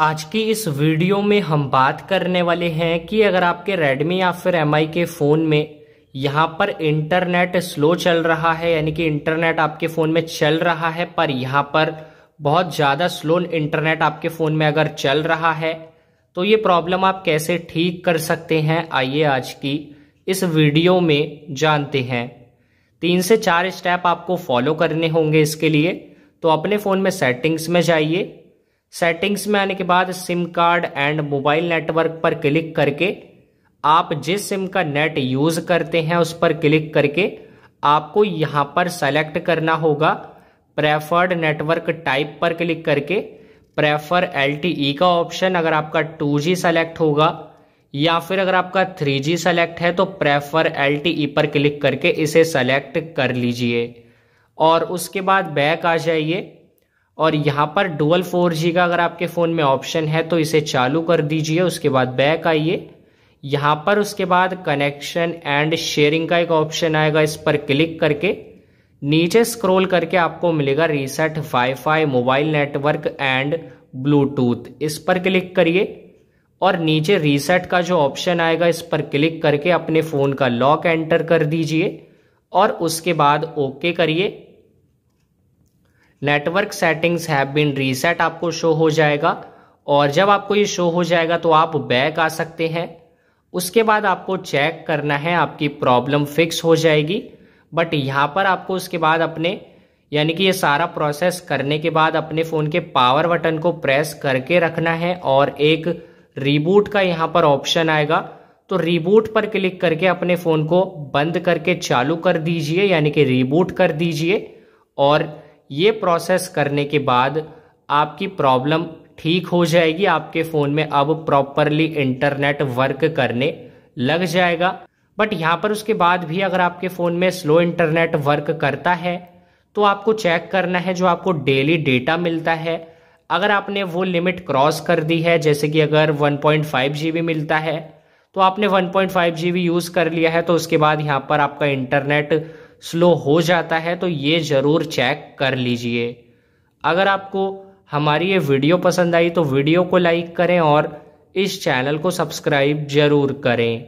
आज की इस वीडियो में हम बात करने वाले हैं कि अगर आपके Redmi या फिर एम के फ़ोन में यहाँ पर इंटरनेट स्लो चल रहा है यानी कि इंटरनेट आपके फ़ोन में चल रहा है पर यहाँ पर बहुत ज़्यादा स्लो इंटरनेट आपके फ़ोन में अगर चल रहा है तो ये प्रॉब्लम आप कैसे ठीक कर सकते हैं आइए आज की इस वीडियो में जानते हैं तीन से चार स्टेप आपको फॉलो करने होंगे इसके लिए तो अपने फ़ोन में सेटिंग्स में जाइए सेटिंग्स में आने के बाद SIM card and mobile network पर क्लिक करके आप जिस सिम का नेट यूज करते हैं उस पर क्लिक करके आपको यहाँ पर सेलेक्ट करना होगा प्रेफर्ड नेटवर्क टाइप पर क्लिक करके प्रेफर एल e का ऑप्शन अगर आपका 2G सेलेक्ट होगा या फिर अगर आपका 3G सेलेक्ट है तो प्रेफर एल e पर क्लिक करके इसे सेलेक्ट कर लीजिए और उसके बाद बैक आ जाइए और यहाँ पर डुअल फोर जी का अगर आपके फ़ोन में ऑप्शन है तो इसे चालू कर दीजिए उसके बाद बैक आइए यहाँ पर उसके बाद कनेक्शन एंड शेयरिंग का एक ऑप्शन आएगा इस पर क्लिक करके नीचे स्क्रॉल करके आपको मिलेगा reset wifi mobile network and Bluetooth इस पर क्लिक करिए और नीचे रीसेट का जो ऑप्शन आएगा इस पर क्लिक करके अपने फ़ोन का लॉक एंटर कर दीजिए और उसके बाद ओके करिए network settings have been reset आपको शो हो जाएगा और जब आपको ये शो हो जाएगा तो आप बैक आ सकते हैं उसके बाद आपको चेक करना है आपकी प्रॉब्लम फिक्स हो जाएगी बट यहाँ पर आपको उसके बाद अपने यानी कि ये सारा प्रोसेस करने के बाद अपने फ़ोन के पावर बटन को प्रेस करके रखना है और एक रीबूट का यहाँ पर ऑप्शन आएगा तो रीबूट पर क्लिक करके अपने फ़ोन को बंद करके चालू कर दीजिए यानी कि रीबूट कर दीजिए और ये प्रोसेस करने के बाद आपकी प्रॉब्लम ठीक हो जाएगी आपके फ़ोन में अब प्रॉपरली इंटरनेट वर्क करने लग जाएगा बट यहाँ पर उसके बाद भी अगर आपके फ़ोन में स्लो इंटरनेट वर्क करता है तो आपको चेक करना है जो आपको डेली डेटा मिलता है अगर आपने वो लिमिट क्रॉस कर दी है जैसे कि अगर 1.5 पॉइंट मिलता है तो आपने 1.5 पॉइंट यूज़ कर लिया है तो उसके बाद यहाँ पर आपका इंटरनेट स्लो हो जाता है तो ये ज़रूर चेक कर लीजिए अगर आपको हमारी ये वीडियो पसंद आई तो वीडियो को लाइक करें और इस चैनल को सब्सक्राइब ज़रूर करें